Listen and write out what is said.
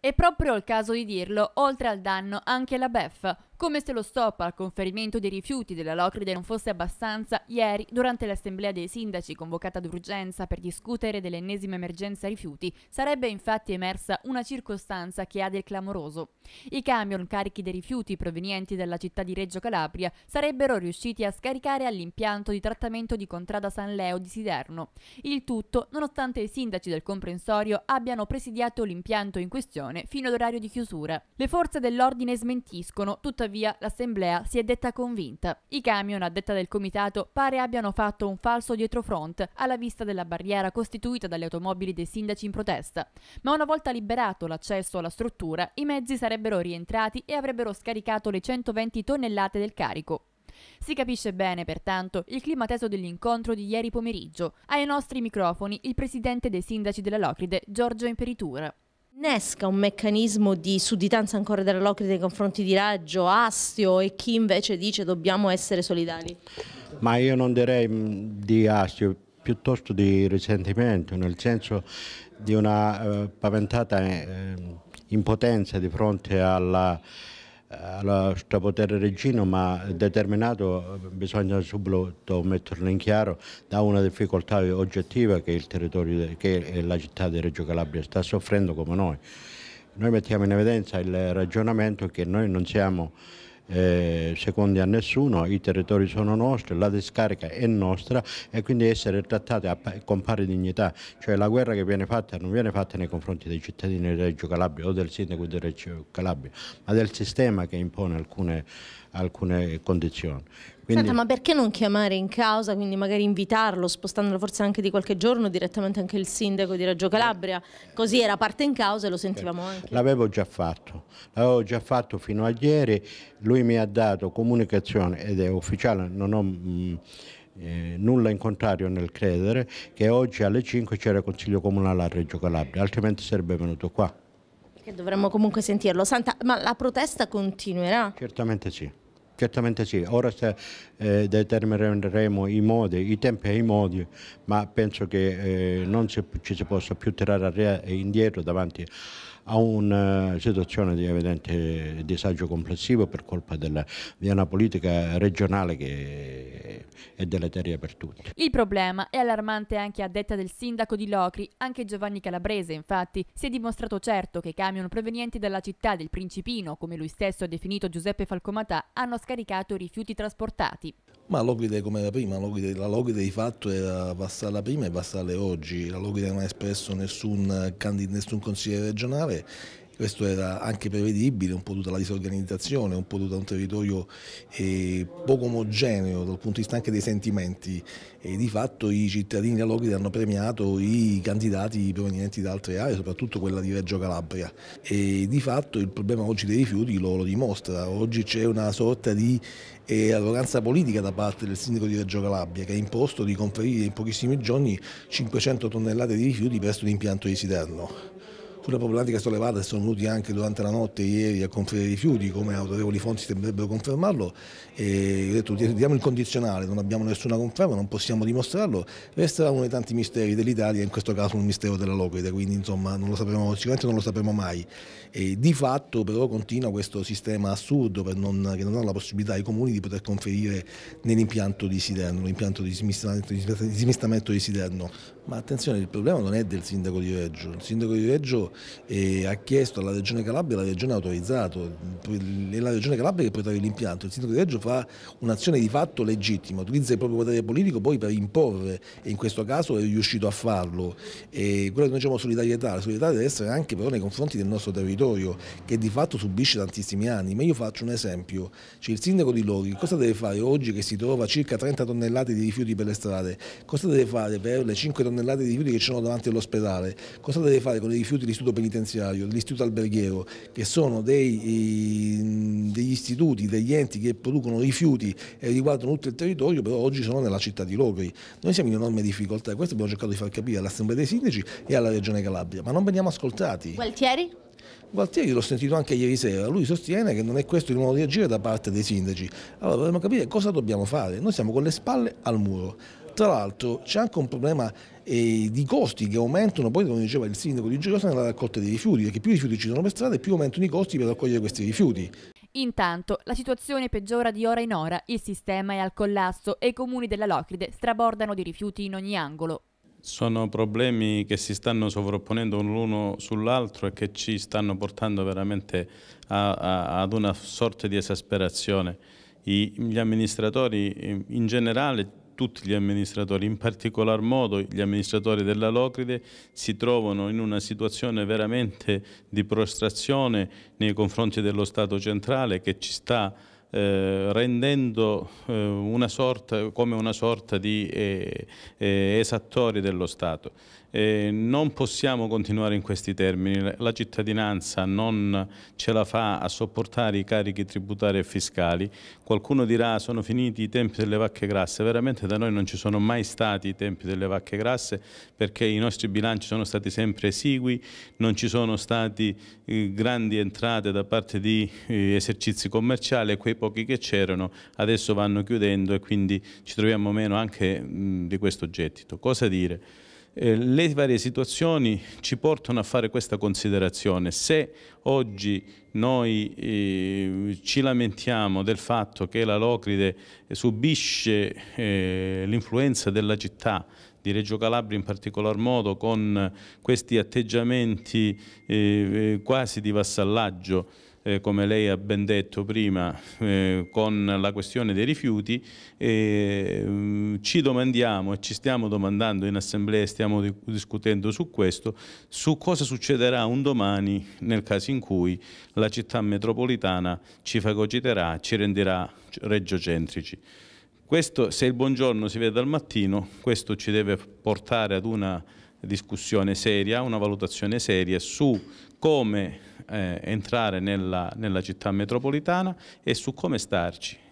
È proprio il caso di dirlo, oltre al danno anche la beffa, come se lo stop al conferimento dei rifiuti della Locride non fosse abbastanza, ieri, durante l'assemblea dei sindaci convocata d'urgenza per discutere dell'ennesima emergenza rifiuti, sarebbe infatti emersa una circostanza che ha del clamoroso. I camion carichi dei rifiuti provenienti dalla città di Reggio Calabria sarebbero riusciti a scaricare all'impianto di trattamento di Contrada San Leo di Siderno. Il tutto nonostante i sindaci del comprensorio abbiano presidiato l'impianto in questione fino all'orario di chiusura. Le forze dell'ordine smentiscono, tuttavia tuttavia l'assemblea si è detta convinta. I camion, a detta del comitato, pare abbiano fatto un falso dietrofront alla vista della barriera costituita dalle automobili dei sindaci in protesta, ma una volta liberato l'accesso alla struttura, i mezzi sarebbero rientrati e avrebbero scaricato le 120 tonnellate del carico. Si capisce bene, pertanto, il clima teso dell'incontro di ieri pomeriggio. Ai nostri microfoni il presidente dei sindaci della Locride, Giorgio Imperitura. Innesca un meccanismo di sudditanza ancora della dell'allocrite nei confronti di Raggio, Astio e chi invece dice dobbiamo essere solidali? Ma io non direi mm, di Astio, piuttosto di risentimento, nel senso di una eh, paventata eh, impotenza di fronte alla alla strapotere Regino, ma determinato, eh, bisogna subito metterlo in chiaro, da una difficoltà oggettiva che, il territorio, che eh, la città di Reggio Calabria sta soffrendo come noi. Noi mettiamo in evidenza il ragionamento che noi non siamo eh, secondi a nessuno, i territori sono nostri, la discarica è nostra e quindi essere trattati con pari dignità, cioè la guerra che viene fatta non viene fatta nei confronti dei cittadini di Reggio Calabria o del sindaco di Reggio Calabria, ma del sistema che impone alcune, alcune condizioni. Quindi... Senta, ma perché non chiamare in causa, quindi magari invitarlo, spostandolo forse anche di qualche giorno, direttamente anche il sindaco di Reggio Calabria, così era parte in causa e lo sentivamo anche. L'avevo già fatto, l'avevo già fatto fino a ieri, lui mi ha dato comunicazione ed è ufficiale, non ho... Mh, mm, eh, nulla in contrario nel credere che oggi alle 5 c'era consiglio comunale a Reggio Calabria, altrimenti sarebbe venuto qua. Che dovremmo comunque sentirlo. Santa, ma la protesta continuerà? Certamente sì. Certamente sì, ora sta, eh, determineremo i modi, i tempi e i modi, ma penso che eh, non si, ci si possa più tirare indietro davanti a una situazione di evidente disagio complessivo per colpa della, di una politica regionale che è deleteria per tutti. Il problema è allarmante anche a detta del sindaco di Locri, anche Giovanni Calabrese infatti si è dimostrato certo che i camion provenienti dalla città del Principino, come lui stesso ha definito Giuseppe Falcomatà, hanno scaricato i rifiuti trasportati. Ma l'Oglide come era prima, la Logide di fatto era vassalla prima e vassale oggi, la Logide non ha espresso nessun, nessun consigliere regionale questo era anche prevedibile, un po' tutta la disorganizzazione, un po' tutta un territorio eh, poco omogeneo dal punto di vista anche dei sentimenti e di fatto i cittadini allogri hanno premiato i candidati provenienti da altre aree, soprattutto quella di Reggio Calabria e di fatto il problema oggi dei rifiuti lo, lo dimostra, oggi c'è una sorta di eh, arroganza politica da parte del sindaco di Reggio Calabria che ha imposto di conferire in pochissimi giorni 500 tonnellate di rifiuti presso l'impianto di Siderno. Sulla problematica sollevata sono venuti anche durante la notte ieri a conferire i rifiuti, come autorevoli fonti dovrebbero confermarlo, e ho detto diamo il condizionale, non abbiamo nessuna conferma, non possiamo dimostrarlo, resterà uno dei tanti misteri dell'Italia, in questo caso un mistero della Logide, quindi insomma non lo sapremo, sicuramente non lo sapremo mai. E di fatto però continua questo sistema assurdo non, che non ha la possibilità ai comuni di poter conferire nell'impianto di Siderno, l'impianto di smistamento di, Siderno. Ma attenzione, il problema non è del sindaco di Reggio, il sindaco di Reggio ha chiesto alla Regione Calabria, la Regione ha autorizzato, è la Regione Calabria che poi trae l'impianto, il sindaco di Reggio fa un'azione di fatto legittima, utilizza il proprio potere politico poi per imporre e in questo caso è riuscito a farlo. E quello che noi diciamo solidarietà, la solidarietà deve essere anche però nei confronti del nostro territorio che di fatto subisce tantissimi anni, ma io faccio un esempio, cioè, il sindaco di Lori cosa deve fare oggi che si trova circa 30 tonnellate di rifiuti per le strade, cosa deve fare per le 5 tonnellate di rifiuti che ci sono davanti all'ospedale, cosa deve fare con i rifiuti di studio dell'istituto penitenziario, dell'istituto alberghiero, che sono dei, degli istituti, degli enti che producono rifiuti e riguardano tutto il territorio, però oggi sono nella città di Logri. Noi siamo in enorme difficoltà e questo abbiamo cercato di far capire all'Assemblea dei Sindaci e alla Regione Calabria, ma non veniamo ascoltati. Gualtieri? Gualtieri l'ho sentito anche ieri sera, lui sostiene che non è questo il modo di agire da parte dei sindaci. Allora dovremmo capire cosa dobbiamo fare. Noi siamo con le spalle al muro. Tra l'altro c'è anche un problema eh, di costi che aumentano, poi come diceva il sindaco di Girosa, nella raccolta dei rifiuti, perché più rifiuti ci sono per strada e più aumentano i costi per raccogliere questi rifiuti. Intanto la situazione peggiora di ora in ora, il sistema è al collasso e i comuni della Locride strabordano di rifiuti in ogni angolo. Sono problemi che si stanno sovrapponendo l'uno sull'altro e che ci stanno portando veramente a, a, ad una sorta di esasperazione. I, gli amministratori in generale tutti gli amministratori, in particolar modo gli amministratori della Locride si trovano in una situazione veramente di prostrazione nei confronti dello Stato centrale che ci sta eh, rendendo eh, una sorta, come una sorta di eh, eh esattori dello Stato. Eh, non possiamo continuare in questi termini, la cittadinanza non ce la fa a sopportare i carichi tributari e fiscali, qualcuno dirà sono finiti i tempi delle vacche grasse, veramente da noi non ci sono mai stati i tempi delle vacche grasse perché i nostri bilanci sono stati sempre esigui, non ci sono state eh, grandi entrate da parte di eh, esercizi commerciali e quei pochi che c'erano adesso vanno chiudendo e quindi ci troviamo meno anche mm, di questo gettito. Cosa dire? Eh, le varie situazioni ci portano a fare questa considerazione. Se oggi noi eh, ci lamentiamo del fatto che la Locride subisce eh, l'influenza della città, di Reggio Calabria in particolar modo, con questi atteggiamenti eh, eh, quasi di vassallaggio, eh, come lei ha ben detto prima, eh, con la questione dei rifiuti, eh, ci domandiamo e ci stiamo domandando in assemblea, stiamo di discutendo su questo, su cosa succederà un domani nel caso in cui la città metropolitana ci fagociterà, ci renderà regiocentrici. Questo, se il buongiorno si vede al mattino, questo ci deve portare ad una discussione seria, una valutazione seria su come eh, entrare nella, nella città metropolitana e su come starci.